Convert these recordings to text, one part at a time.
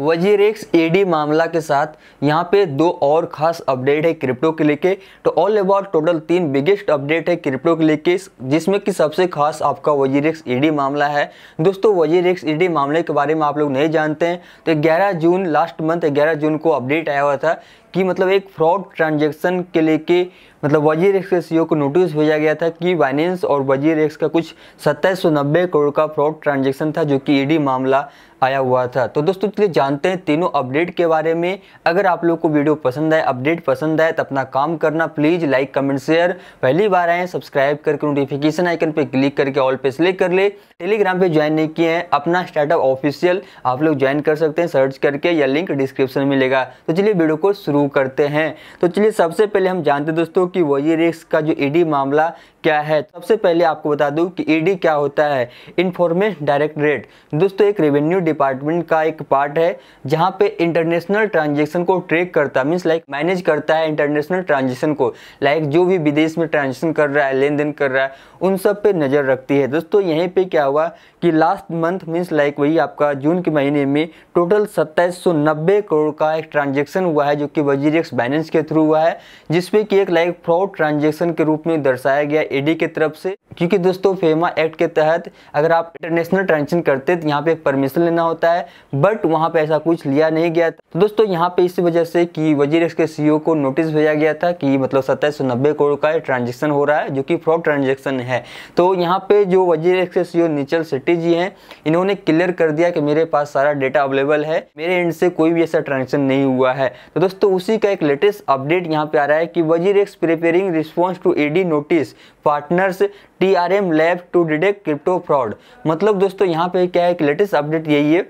वजीर x AD मामला के साथ यहाँ पे दो और खास अपडेट है क्रिप्टो के लेके तो ऑल अबाउट टोटल तीन बिगेस्ट अपडेट है क्रिप्टो के लेके जिसमें कि सबसे खास आपका वजीर एक्स एडी मामला है दोस्तों वजीर एक्स एडी मामले के बारे में आप लोग नहीं जानते हैं तो 11 जून लास्ट मंथ 11 जून को अपडेट आया हुआ था कि मतलब एक फ्रॉड ट्रांजेक्शन के लेके मतलब वजीर एक्स के सी e को नोटिस भेजा गया था कि बाइनेंस और वजीर एक्स का कुछ सत्ताईस करोड़ का फ्रॉड ट्रांजेक्शन था जो कि ईडी e मामला आया हुआ था तो दोस्तों चलिए जानते हैं तीनों अपडेट के बारे में अगर आप लोग को वीडियो पसंद आए अपडेट पसंद आए तो अपना काम करना प्लीज़ लाइक कमेंट शेयर पहली बार आए सब्सक्राइब करके नोटिफिकेशन आइकन पर क्लिक करके ऑल पे सिलेक्ट कर ले टेलीग्राम पे ज्वाइन नहीं किए हैं अपना स्टार्टअप ऑफिशियल आप लोग ज्वाइन कर सकते हैं सर्च करके या लिंक डिस्क्रिप्शन मिलेगा तो चलिए वीडियो को शुरू प्रूव करते हैं तो चलिए सबसे पहले हम जानते दोस्तों कि वजी रिक्स का जो ईडी मामला क्या है सबसे पहले आपको बता दूं कि ईडी e क्या होता है इंफॉर्मेशन डायरेक्टरेट दोस्तों एक रेवेन्यू डिपार्टमेंट का एक पार्ट है जहां पे इंटरनेशनल ट्रांजेक्शन को ट्रैक करता है मीन्स लाइक मैनेज करता है इंटरनेशनल ट्रांजेक्शन को लाइक जो भी विदेश में ट्रांजेक्शन कर रहा है लेन देन कर रहा है उन सब पे नज़र रखती है दोस्तों यहीं पर क्या हुआ कि लास्ट मंथ मीन्स लाइक वही आपका जून के महीने में टोटल सत्ताईस करोड़ का एक ट्रांजेक्शन हुआ है जो कि वजीर एक्स बैलेंस के थ्रू हुआ है जिसपे कि एक लाइक फ्रॉड ट्रांजेक्शन के रूप में दर्शाया गया ईडी की तरफ से क्योंकि दोस्तों फेमा एक्ट के तहत अगर आप इंटरनेशनल ट्रांजेक्शन करते तो यहाँ पे परमिशन लेना होता है बट वहाँ पे ऐसा कुछ लिया नहीं गया था तो दोस्तों यहाँ पे इसी वजह से कि वजीर के सी e को नोटिस भेजा गया था कि मतलब सत्ताईस करोड़ का ट्रांजेक्शन हो रहा है जो कि फ्रॉड ट्रांजेक्शन है तो यहाँ पे जो वजीर एक्स के सीईओ निचल सेट्टी जी हैं इन्होंने क्लियर कर दिया कि मेरे पास सारा डेटा अवेलेबल है मेरे एंड से कोई भी ऐसा ट्रांजेक्शन नहीं हुआ है तो दोस्तों उसी का एक लेटेस्ट अपडेट यहाँ पे आ रहा है कि WazirX preparing response to ED notice partners TRM lab to detect crypto fraud मतलब दोस्तों यहाँ पे क्या है कि लेटेस्ट अपडेट यही है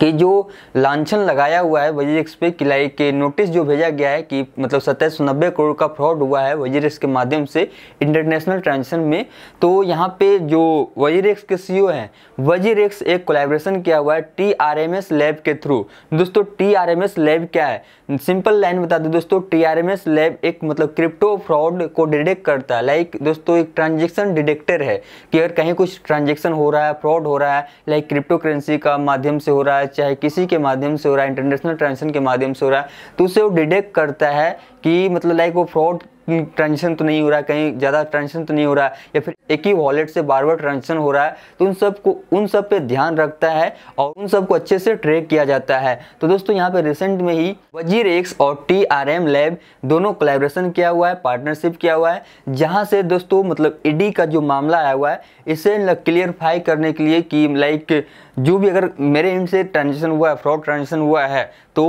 कि जो लांछन लगाया हुआ है वजीर एक्स पे किलाई के नोटिस जो भेजा गया है कि मतलब सत्ताईस सौ नब्बे करोड़ का फ्रॉड हुआ है वजीर एक्स के माध्यम से इंटरनेशनल ट्रांजेक्शन में तो यहाँ पे जो वजीर एक्स के सी e हैं वजीर एक्स एक कोलेब्रेशन किया हुआ है T R M S lab के थ्रू दोस्तों T R M S lab क्या है सिंपल लाइन बता दो दोस्तों T R M S lab एक मतलब क्रिप्टो फ्रॉड को डिटेक्ट करता है लाइक दोस्तों एक ट्रांजेक्शन डिटेक्टर है कि अगर कहीं कुछ ट्रांजेक्शन हो रहा है फ्रॉड हो रहा है लाइक क्रिप्टो करेंसी का माध्यम से हो रहा है रहा है चाहे किसी के माध्यम से हो रहा है इंटरनेशनल ट्रांजेक्शन के माध्यम से हो रहा है तो उसे वो डिटेक्ट करता है कि मतलब लाइक वो फ्रॉड ट्रांजेक्शन तो नहीं हो रहा है कहीं ज़्यादा ट्रांजेक्शन तो नहीं हो रहा है या फिर एक ही वॉलेट से बार बार ट्रांजेक्शन हो रहा है तो उन सब को उन सब पे ध्यान रखता है और उन सब को अच्छे से ट्रैक किया जाता है तो दोस्तों यहाँ पे रिसेंट में ही वजीर एक्स और टी आर एम लैब दोनों कोलेब्रेशन किया हुआ है पार्टनरशिप किया हुआ है जहाँ से दोस्तों मतलब ईडी e का जो मामला आया हुआ है इसे क्लियरफाई मतलब करने के लिए कि लाइक जो भी अगर मेरे एंड से ट्रांजेक्शन हुआ है फ्रॉड ट्रांजेक्शन हुआ है तो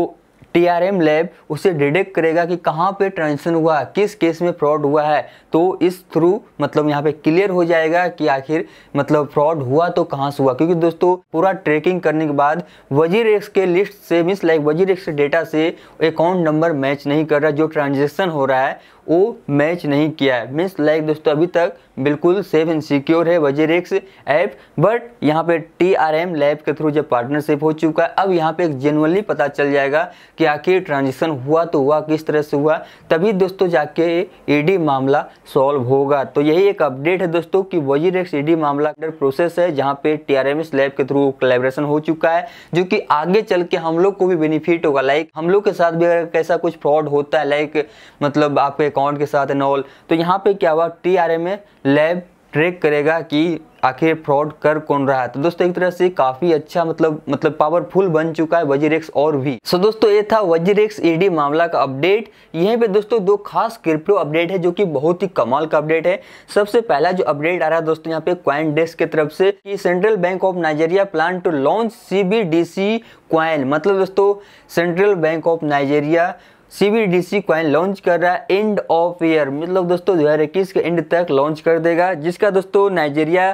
टीआरएम लैब उसे डिडेक्ट करेगा कि कहाँ पे ट्रांजेक्शन हुआ है किस केस में फ्रॉड हुआ है तो इस थ्रू मतलब यहाँ पे क्लियर हो जाएगा कि आखिर मतलब फ्रॉड हुआ तो कहाँ से हुआ क्योंकि दोस्तों पूरा ट्रैकिंग करने के बाद वजीर एक्स के लिस्ट से means like WazirX data से अकाउंट नंबर मैच नहीं कर रहा जो ट्रांजेक्शन हो रहा है वो मैच नहीं किया है मीन्स लाइक दोस्तों अभी तक बिल्कुल सेफ एंड सिक्योर है वजीर एक्स ऐप बट यहाँ पे टी आर एम लैब के थ्रू जब पार्टनरशिप हो चुका है अब यहाँ पे एक जेनुअनली पता चल जाएगा कि आखिर ट्रांजेक्शन हुआ तो हुआ किस तरह से हुआ तभी दोस्तों जाके ईडी मामला सॉल्व होगा तो यही एक अपडेट है दोस्तों कि वजीर एक्स ईडी मामला अंडर प्रोसेस है जहाँ पे टी आर एम इस लैब के थ्रू कलेबरेशन हो चुका है जो कि आगे चल के हम लोग को भी बेनिफिट होगा लाइक हम लोग के साथ भी अगर कैसा कुछ फ्रॉड होता है लाइक मतलब आपके अकाउंट के साथ एंड ऑल तो यहाँ पे क्या हुआ T R M A lab track करेगा कि आखिर फ्रॉड कर कौन रहा है तो दोस्तों एक तरह से काफी अच्छा मतलब मतलब पावरफुल बन चुका है वजीरेक्स और भी सो so दोस्तों ये था वजीरेक्स ईडी e मामला का अपडेट यहीं पे दोस्तों दो खास क्रिप्टो अपडेट है जो कि बहुत ही कमाल का अपडेट है सबसे पहला जो अपडेट आ रहा है दोस्तों यहाँ पे क्वाइन डेस्क की तरफ से Central Bank of Nigeria plan to launch CBDC coin मतलब दोस्तों Central Bank of Nigeria C coin launch कर रहा है एंड ऑफ ईयर मतलब दोस्तों इक्कीस के एंड तक लॉन्च कर देगा जिसका दोस्तों Nigeria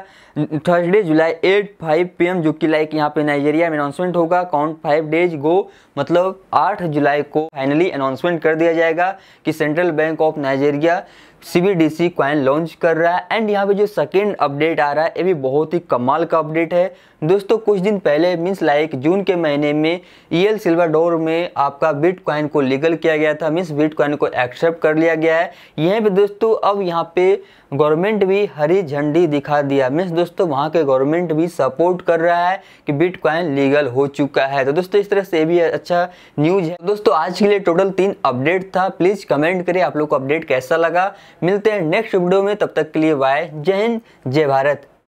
Thursday July 8 five P जो कि लाइक यहाँ पे नाइजेरिया में अनाउंसमेंट होगा काउंट फाइव डेज गो मतलब 8 जुलाई को फाइनली अनाउंसमेंट कर दिया जाएगा कि Central Bank of Nigeria C coin launch कर रहा है एंड यहाँ पे जो सेकेंड अपडेट आ रहा है ये भी बहुत ही कमाल का अपडेट है दोस्तों कुछ दिन पहले मीन्स लाइक जून के महीने में ई एल सिल्वर डोर में आपका बिट क्वाइन को लीगल किया गया था मीन्स बिटकॉइन को एक्सेप्ट कर लिया गया है यहीं भी दोस्तों अब यहाँ पे गवर्नमेंट भी हरी झंडी दिखा दिया मीन्स दोस्तों वहाँ के गवर्नमेंट भी सपोर्ट कर रहा है कि बिटकॉइन लीगल हो चुका है तो दोस्तों इस तरह से भी अच्छा न्यूज है दोस्तों आज के लिए टोटल तीन अपडेट था प्लीज़ कमेंट करिए आप लोग को अपडेट कैसा लगा मिलते हैं नेक्स्ट वीडियो में तब तक के लिए बाय जय हिंद जय भारत